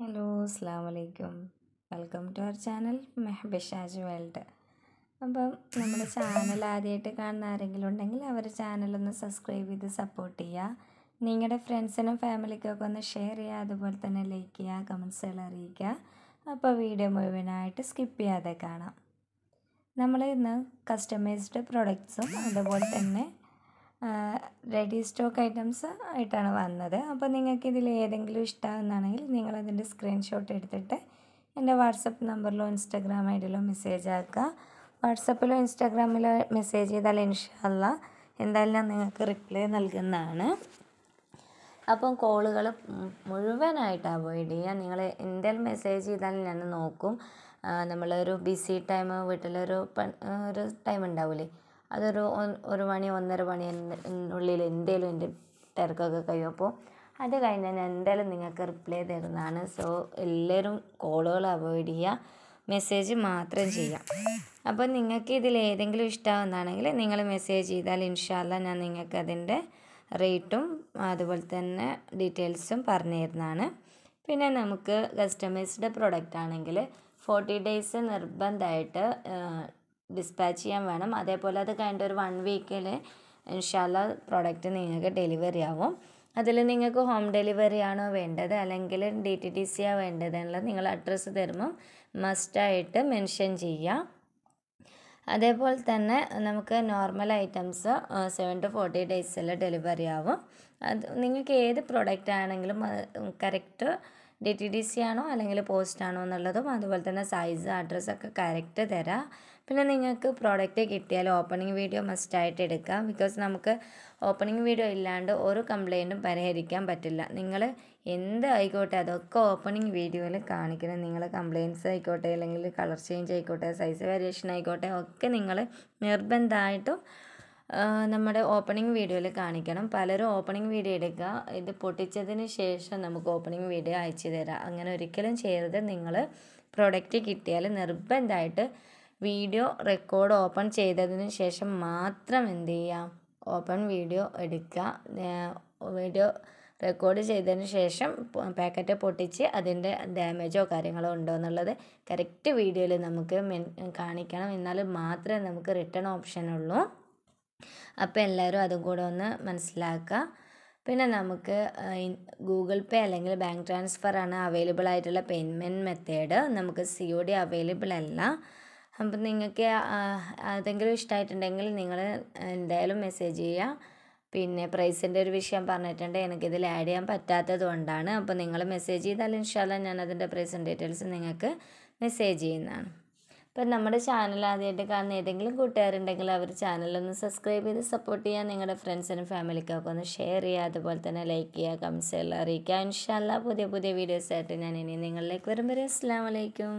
hello അസ്ലാം വലൈക്കും welcome to our channel മെഹബിഷാജ് വേൾഡ് അപ്പം നമ്മുടെ ചാനൽ ആദ്യമായിട്ട് കാണുന്ന ആരെങ്കിലും ഉണ്ടെങ്കിൽ അവർ ചാനലൊന്ന് സബ്സ്ക്രൈബ് ചെയ്ത് സപ്പോർട്ട് ചെയ്യുക നിങ്ങളുടെ ഫ്രണ്ട്സിനും ഫാമിലിക്കൊക്കെ ഒന്ന് ഷെയർ ചെയ്യുക അതുപോലെ തന്നെ ലൈക്ക് ചെയ്യുക കമൻസുകൾ അറിയിക്കുക അപ്പോൾ വീഡിയോ മുഴുവനായിട്ട് സ്കിപ്പ് ചെയ്യാതെ കാണാം നമ്മൾ ഇന്ന് കസ്റ്റമൈസ്ഡ് പ്രൊഡക്ട്സും അതുപോലെ തന്നെ റെഡി സ്റ്റോക്ക് ഐറ്റംസ് ആയിട്ടാണ് വന്നത് അപ്പോൾ നിങ്ങൾക്ക് ഇതിൽ ഏതെങ്കിലും നിങ്ങൾ നിങ്ങളതിൻ്റെ സ്ക്രീൻഷോട്ട് എടുത്തിട്ട് എൻ്റെ വാട്സപ്പ് നമ്പറിലോ ഇൻസ്റ്റാഗ്രാം ഐ ഡിയിലോ മെസ്സേജ് ആക്കുക വാട്സപ്പിലോ ഇൻസ്റ്റാഗ്രാമിലോ മെസ്സേജ് ചെയ്താൽ ഇൻഷല്ല എന്തായാലും ഞാൻ നിങ്ങൾക്ക് റിപ്ലൈ നൽകുന്നതാണ് അപ്പം കോളുകൾ മുഴുവനായിട്ട് അവോയ്ഡ് ചെയ്യുക നിങ്ങൾ എന്തേലും മെസ്സേജ് ചെയ്താലും ഞാൻ നോക്കും നമ്മളൊരു ബിസി ടൈം വീട്ടിലൊരു ഒരു ടൈം ഉണ്ടാവില്ലേ അതൊരു ഒരു മണി ഒന്നര മണി ഉള്ളിൽ എന്തേലും എൻ്റെ തിരക്കൊക്കെ കഴിയും അപ്പോൾ അത് കഴിഞ്ഞാൽ ഞാൻ എന്തായാലും നിങ്ങൾക്ക് റിപ്ലൈ തരുന്നതാണ് സോ എല്ലാവരും കോളുകൾ അവോയ്ഡ് ചെയ്യുക മെസ്സേജ് മാത്രം ചെയ്യാം അപ്പോൾ നിങ്ങൾക്ക് ഇതിൽ ഏതെങ്കിലും ഇഷ്ടമാവുന്നതാണെങ്കിൽ നിങ്ങൾ മെസ്സേജ് ചെയ്താൽ ഇൻഷാല്ല ഞാൻ നിങ്ങൾക്ക് അതിൻ്റെ റേറ്റും അതുപോലെ തന്നെ ഡീറ്റെയിൽസും പറഞ്ഞു തരുന്നതാണ് പിന്നെ നമുക്ക് കസ്റ്റമൈസ്ഡ് പ്രൊഡക്റ്റ് ആണെങ്കിൽ ഫോർട്ടി ഡേയ്സ് നിർബന്ധമായിട്ട് ഡിസ്പാച്ച് ചെയ്യാൻ വേണം അതേപോലെ അത് കഴിഞ്ഞിട്ട് ഒരു വൺ വീക്കിൽ ഇൻഷാല്ല പ്രോഡക്റ്റ് നിങ്ങൾക്ക് ഡെലിവറി ആവും അതിൽ നിങ്ങൾക്ക് ഹോം ഡെലിവറി ആണോ വേണ്ടത് അല്ലെങ്കിൽ ഡി ടി ടി സി ആണോ വേണ്ടത് എന്നുള്ളത് നിങ്ങൾ അഡ്രസ്സ് തരുമ്പം മസ്റ്റായിട്ട് മെൻഷൻ ചെയ്യുക അതേപോലെ തന്നെ നമുക്ക് normal items seven to forty ഡേയ്സിൽ ഡെലിവറി ആവും അത് നിങ്ങൾക്ക് ഏത് പ്രൊഡക്റ്റ് ആണെങ്കിലും correct D T D C ആണോ അല്ലെങ്കിൽ പോസ്റ്റ് ആണോ എന്നുള്ളതും അതുപോലെ തന്നെ സൈസ് അഡ്രസ്സൊക്കെ കറക്റ്റ് തരാം പിന്നെ നിങ്ങൾക്ക് പ്രോഡക്റ്റ് കിട്ടിയാൽ ഓപ്പണിംഗ് വീഡിയോ മസ്റ്റായിട്ട് എടുക്കാം ബിക്കോസ് നമുക്ക് ഓപ്പണിംഗ് വീഡിയോ ഇല്ലാണ്ട് ഒരു കംപ്ലയിൻറ്റും പരിഹരിക്കാൻ പറ്റില്ല നിങ്ങൾ എന്തായിക്കോട്ടെ അതൊക്കെ ഓപ്പണിംഗ് വീഡിയോയിൽ കാണിക്കണം നിങ്ങൾ കംപ്ലയിൻസ് ആയിക്കോട്ടെ അല്ലെങ്കിൽ കളർ ചേഞ്ച് ആയിക്കോട്ടെ സൈസ് വേരിയേഷൻ ആയിക്കോട്ടെ ഒക്കെ നിങ്ങൾ നിർബന്ധമായിട്ടും നമ്മുടെ ഓപ്പണിംഗ് വീഡിയോയിൽ കാണിക്കണം പലരും ഓപ്പണിംഗ് വീഡിയോ എടുക്കുക ഇത് പൊട്ടിച്ചതിന് ശേഷം നമുക്ക് ഓപ്പണിംഗ് വീഡിയോ അയച്ചു തരാം അങ്ങനെ ഒരിക്കലും ചെയ്യരുത് നിങ്ങൾ പ്രൊഡക്റ്റ് കിട്ടിയാൽ നിർബന്ധമായിട്ട് വീഡിയോ റെക്കോർഡ് ഓപ്പൺ ചെയ്തതിന് ശേഷം മാത്രം എന്ത് ചെയ്യുക ഓപ്പൺ വീഡിയോ എടുക്കുക വീഡിയോ റെക്കോർഡ് ചെയ്തതിന് ശേഷം പാക്കറ്റ് പൊട്ടിച്ച് അതിൻ്റെ ഡാമേജോ കാര്യങ്ങളോ ഉണ്ടോ എന്നുള്ളത് കറക്റ്റ് വീഡിയോയിൽ നമുക്ക് കാണിക്കണം എന്നാൽ മാത്രമേ നമുക്ക് റിട്ടേൺ ഓപ്ഷൻ ഉള്ളൂ അപ്പോൾ എല്ലാവരും അതും കൂടെ ഒന്ന് മനസ്സിലാക്കുക പിന്നെ നമുക്ക് ഗൂഗിൾ പേ അല്ലെങ്കിൽ ബാങ്ക് ട്രാൻസ്ഫർ ആണ് അവൈലബിൾ ആയിട്ടുള്ള പേയ്മെൻറ്റ് മെത്തേഡ് നമുക്ക് സി ഒ ഡി അവൈലബിൾ അല്ല അപ്പം നിങ്ങൾക്ക് അതെങ്കിലും ഇഷ്ടമായിട്ടുണ്ടെങ്കിൽ നിങ്ങൾ എന്തായാലും മെസ്സേജ് ചെയ്യുക പിന്നെ പ്രൈസിൻ്റെ ഒരു വിഷയം പറഞ്ഞിട്ടുണ്ട് എനിക്കിതിൽ ആഡ് ചെയ്യാൻ പറ്റാത്തത് കൊണ്ടാണ് അപ്പോൾ നിങ്ങൾ മെസ്സേജ് ചെയ്താൽ ഇൻഷാല്ല ഞാൻ അതിൻ്റെ പ്രൈസ് ഡീറ്റെയിൽസ് നിങ്ങൾക്ക് മെസ്സേജ് ചെയ്യുന്നതാണ് അപ്പം നമ്മുടെ ചാനൽ ആദ്യമായിട്ട് കാണുന്ന ഏതെങ്കിലും കൂട്ടുകാരുണ്ടെങ്കിൽ അവർ ചാനലൊന്ന് സബ്സ്ക്രൈബ് ചെയ്ത് സപ്പോർട്ട് ചെയ്യുക നിങ്ങളുടെ ഫ്രണ്ട്സിനും ഫാമിലിക്കൊക്കെ ഒന്ന് ഷെയർ ചെയ്യുക അതുപോലെ തന്നെ ലൈക്ക് ചെയ്യുക കമൻസ് എല്ലാം അറിയിക്കുക ഇൻഷാല്ല പുതിയ പുതിയ വീഡിയോസായിട്ട് ഞാൻ ഇനി നിങ്ങളിലേക്ക് വരുമ്പോൾ അസ്സാം വലൈക്കും